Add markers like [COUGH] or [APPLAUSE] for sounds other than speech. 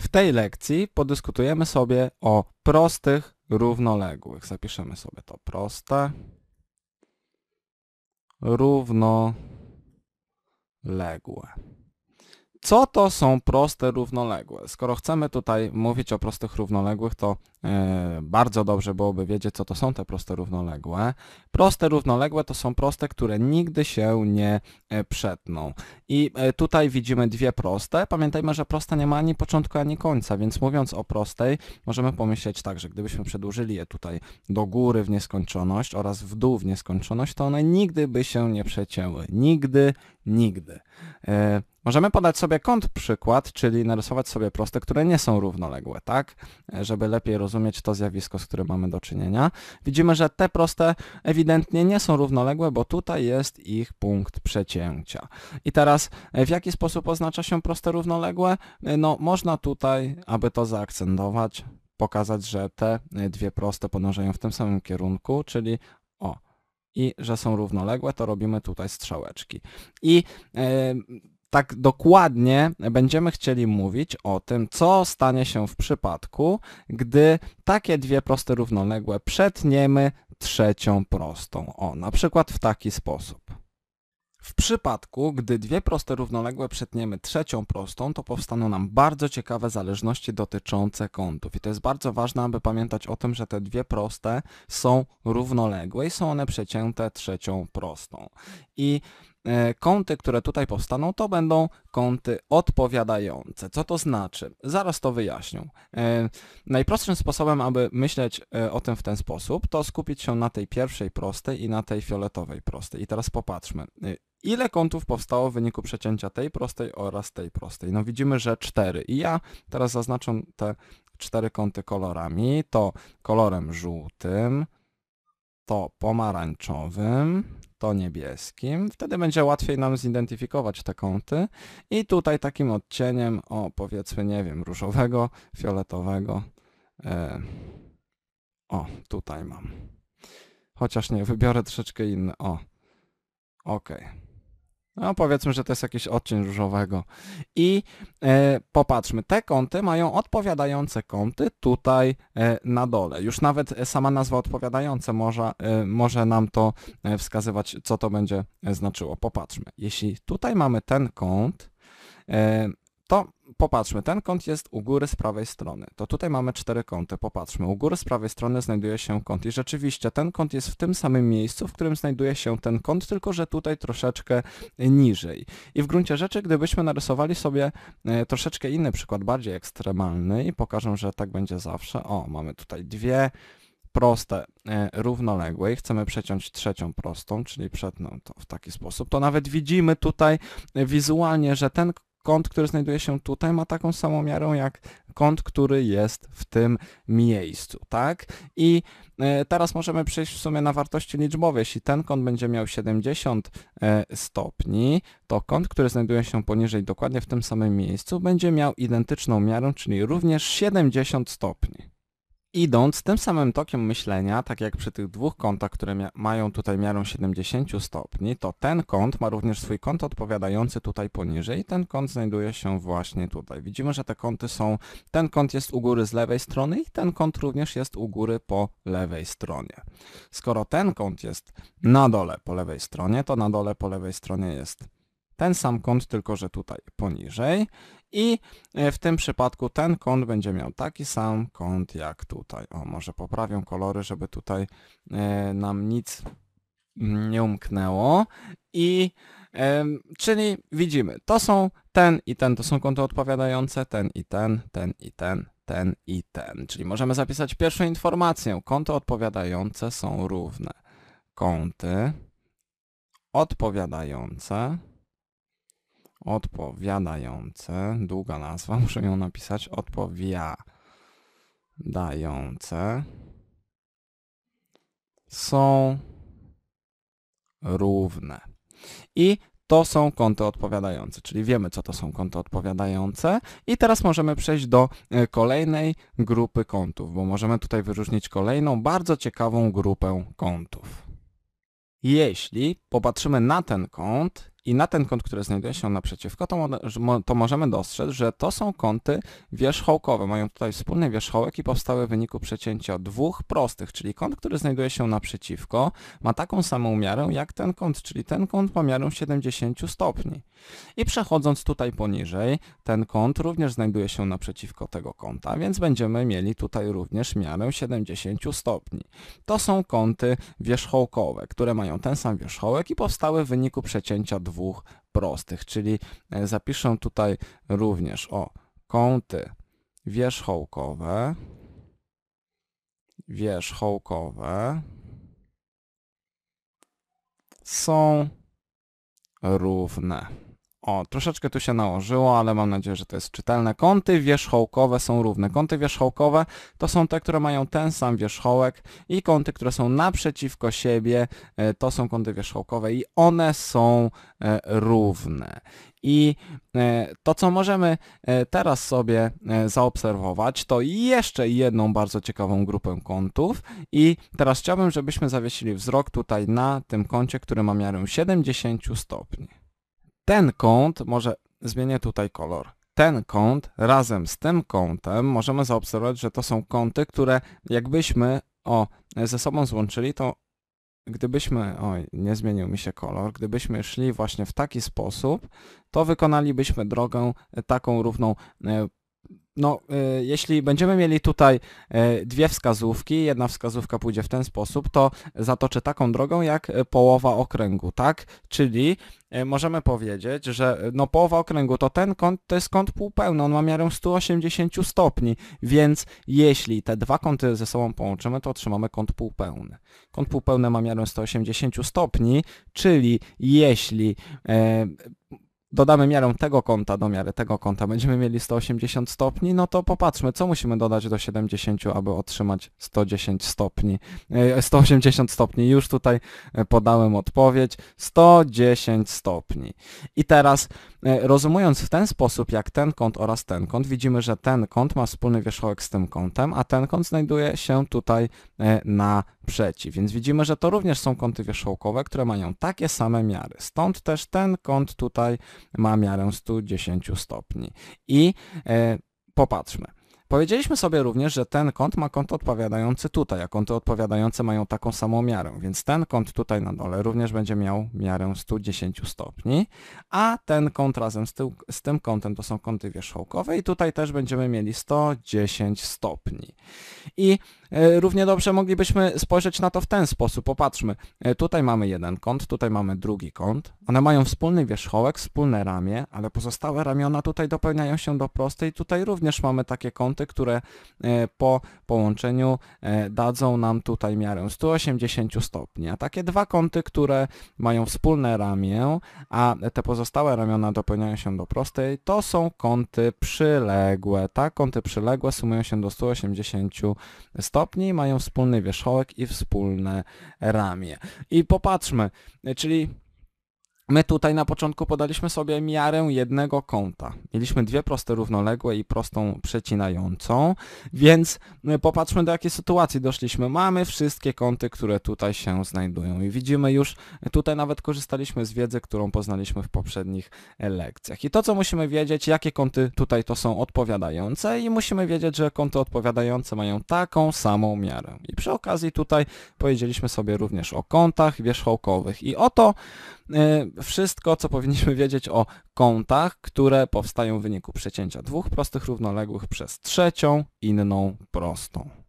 W tej lekcji podyskutujemy sobie o prostych równoległych. Zapiszemy sobie to proste. Równoległe co to są proste równoległe? Skoro chcemy tutaj mówić o prostych równoległych, to e, bardzo dobrze byłoby wiedzieć, co to są te proste równoległe. Proste równoległe to są proste, które nigdy się nie e, przetną. I e, tutaj widzimy dwie proste. Pamiętajmy, że prosta nie ma ani początku, ani końca, więc mówiąc o prostej, możemy pomyśleć tak, że gdybyśmy przedłużyli je tutaj do góry w nieskończoność oraz w dół w nieskończoność, to one nigdy by się nie przecięły. Nigdy, nigdy. E, możemy podać sobie kąt przykład, czyli narysować sobie proste, które nie są równoległe, tak? E, żeby lepiej rozumieć to zjawisko, z którym mamy do czynienia. Widzimy, że te proste ewidentnie nie są równoległe, bo tutaj jest ich punkt przecięcia. I teraz e, w jaki sposób oznacza się proste równoległe? No można tutaj, aby to zaakcentować, pokazać, że te dwie proste podążają w tym samym kierunku, czyli i że są równoległe, to robimy tutaj strzałeczki. I e, tak dokładnie będziemy chcieli mówić o tym, co stanie się w przypadku, gdy takie dwie proste równoległe przetniemy trzecią prostą. O, na przykład w taki sposób. W przypadku, gdy dwie proste równoległe przetniemy trzecią prostą, to powstaną nam bardzo ciekawe zależności dotyczące kątów. I to jest bardzo ważne, aby pamiętać o tym, że te dwie proste są równoległe i są one przecięte trzecią prostą. I e, kąty, które tutaj powstaną, to będą kąty odpowiadające. Co to znaczy? Zaraz to wyjaśnię. E, najprostszym sposobem, aby myśleć e, o tym w ten sposób, to skupić się na tej pierwszej prostej i na tej fioletowej prostej. I teraz popatrzmy. Ile kątów powstało w wyniku przecięcia tej prostej oraz tej prostej? No widzimy, że 4. I ja teraz zaznaczam te cztery kąty kolorami. To kolorem żółtym, to pomarańczowym, to niebieskim. Wtedy będzie łatwiej nam zidentyfikować te kąty. I tutaj takim odcieniem, o powiedzmy, nie wiem, różowego, fioletowego. E... O, tutaj mam. Chociaż nie, wybiorę troszeczkę inny. O, okej. Okay. No powiedzmy, że to jest jakiś odcień różowego. I e, popatrzmy, te kąty mają odpowiadające kąty tutaj e, na dole. Już nawet e, sama nazwa odpowiadające może, e, może nam to e, wskazywać, co to będzie e, znaczyło. Popatrzmy, jeśli tutaj mamy ten kąt, to popatrzmy, ten kąt jest u góry z prawej strony. To tutaj mamy cztery kąty, popatrzmy. U góry z prawej strony znajduje się kąt i rzeczywiście ten kąt jest w tym samym miejscu, w którym znajduje się ten kąt, tylko że tutaj troszeczkę niżej. I w gruncie rzeczy, gdybyśmy narysowali sobie e, troszeczkę inny przykład, bardziej ekstremalny i pokażę, że tak będzie zawsze. O, mamy tutaj dwie proste e, równoległe i chcemy przeciąć trzecią prostą, czyli przedną no, to w taki sposób, to nawet widzimy tutaj e, wizualnie, że ten kąt, który znajduje się tutaj, ma taką samą miarę jak kąt, który jest w tym miejscu, tak? I e, teraz możemy przejść w sumie na wartości liczbowe. Jeśli ten kąt będzie miał 70 e, stopni, to kąt, który znajduje się poniżej dokładnie w tym samym miejscu, będzie miał identyczną miarę, czyli również 70 stopni idąc tym samym tokiem myślenia, tak jak przy tych dwóch kątach, które mają tutaj miarę 70 stopni, to ten kąt ma również swój kąt odpowiadający tutaj poniżej i ten kąt znajduje się właśnie tutaj. Widzimy, że te kąty są, ten kąt jest u góry z lewej strony i ten kąt również jest u góry po lewej stronie. Skoro ten kąt jest na dole po lewej stronie, to na dole po lewej stronie jest ten sam kąt, tylko że tutaj poniżej i e, w tym przypadku ten kąt będzie miał taki sam kąt jak tutaj. O, może poprawią kolory, żeby tutaj e, nam nic mm, nie umknęło. I czyli widzimy, to są ten i ten, to są kąty odpowiadające, ten i ten, ten i ten, ten i ten. Czyli możemy zapisać pierwszą informację. Kąty odpowiadające są równe. Kąty odpowiadające odpowiadające, długa nazwa, [LAUGHS] muszę ją napisać, odpowiadające są równe. I to są kąty odpowiadające, czyli wiemy, co to są kąty odpowiadające. I teraz możemy przejść do e, kolejnej grupy kątów, bo możemy tutaj wyróżnić kolejną bardzo ciekawą grupę kątów. Jeśli popatrzymy na ten kąt i na ten kąt, który znajduje się naprzeciwko, to, to możemy dostrzec, że to są kąty wierzchołkowe. Mają tutaj wspólny wierzchołek i powstały w wyniku przecięcia dwóch prostych, czyli kąt, który znajduje się naprzeciwko, ma taką samą miarę jak ten kąt, czyli ten kąt ma miarę 70 stopni. I przechodząc tutaj poniżej, ten kąt również znajduje się naprzeciwko tego kąta, więc będziemy mieli tutaj również miarę 70 stopni. To są kąty wierzchołkowe, które mają ten sam wierzchołek i powstały w wyniku przecięcia dwóch dwóch prostych, czyli e, zapiszę tutaj również o kąty wierzchołkowe, wierzchołkowe są równe. O, troszeczkę tu się nałożyło, ale mam nadzieję, że to jest czytelne. Kąty wierzchołkowe są równe. Kąty wierzchołkowe to są te, które mają ten sam wierzchołek i kąty, które są naprzeciwko siebie, e, to są kąty wierzchołkowe i one są e, równe. I e, to, co możemy teraz sobie zaobserwować, to jeszcze jedną bardzo ciekawą grupę kątów. I teraz chciałbym, żebyśmy zawiesili wzrok tutaj na tym kącie, który ma miarę 70 stopni ten kąt, może zmienię tutaj kolor, ten kąt razem z tym kątem możemy zaobserwować, że to są kąty, które jakbyśmy o, ze sobą złączyli, to gdybyśmy, oj, nie zmienił mi się kolor, gdybyśmy szli właśnie w taki sposób, to wykonalibyśmy drogę taką równą e, no, e, jeśli będziemy mieli tutaj e, dwie wskazówki, jedna wskazówka pójdzie w ten sposób, to zatoczę taką drogą jak e, połowa okręgu, tak? Czyli możemy powiedzieć, że no połowa okręgu to ten kąt, to jest kąt półpełny, on ma miarę 180 stopni, więc jeśli te dwa kąty ze sobą połączymy, to otrzymamy kąt półpełny. Kąt półpełny ma miarę 180 stopni, czyli jeśli e, dodamy miarę tego kąta do miary tego kąta, będziemy mieli 180 stopni, no to popatrzmy, co musimy dodać do 70, aby otrzymać 110 stopni, 180 e, stopni. Już tutaj e, podałem odpowiedź, 110 stopni. I teraz e, rozumując w ten sposób, jak ten kąt oraz ten kąt, widzimy, że ten kąt ma wspólny wierzchołek z tym kątem, a ten kąt znajduje się tutaj na przeciw, więc widzimy, że to również są kąty wierzchołkowe, które mają takie same miary. Stąd też ten kąt tutaj ma miarę 110 stopni. I e, popatrzmy. Powiedzieliśmy sobie również, że ten kąt ma kąt odpowiadający tutaj, a kąty odpowiadające mają taką samą miarę, więc ten kąt tutaj na dole również będzie miał miarę 110 stopni, a ten kąt razem z, tył, z tym kątem to są kąty wierzchołkowe i tutaj też będziemy mieli 110 stopni. I e, Równie dobrze moglibyśmy spojrzeć na to w ten sposób. Popatrzmy, e, tutaj mamy jeden kąt, tutaj mamy drugi kąt. One mają wspólny wierzchołek, wspólne ramię, ale pozostałe ramiona tutaj dopełniają się do prostej. Tutaj również mamy takie kąty, które e, po połączeniu e, dadzą nam tutaj miarę 180 stopni. A takie dwa kąty, które mają wspólne ramię, a te pozostałe ramiona dopełniają się do prostej, to są kąty przyległe. Tak, kąty przyległe sumują się do 180 stopni, mają wspólny wierzchołek i wspólne ramię. I popatrzmy, czyli My tutaj na początku podaliśmy sobie miarę jednego kąta. Mieliśmy dwie proste równoległe i prostą przecinającą, więc e, popatrzmy do jakiej sytuacji doszliśmy. Mamy wszystkie kąty, które tutaj się znajdują i widzimy już, e, tutaj nawet korzystaliśmy z wiedzy, którą poznaliśmy w poprzednich e, lekcjach. I to, co musimy wiedzieć, jakie kąty tutaj to są odpowiadające i musimy wiedzieć, że kąty odpowiadające mają taką samą miarę. I przy okazji tutaj powiedzieliśmy sobie również o kątach wierzchołkowych i oto E, wszystko, co powinniśmy wiedzieć o kątach, które powstają w wyniku przecięcia dwóch prostych równoległych przez trzecią inną prostą.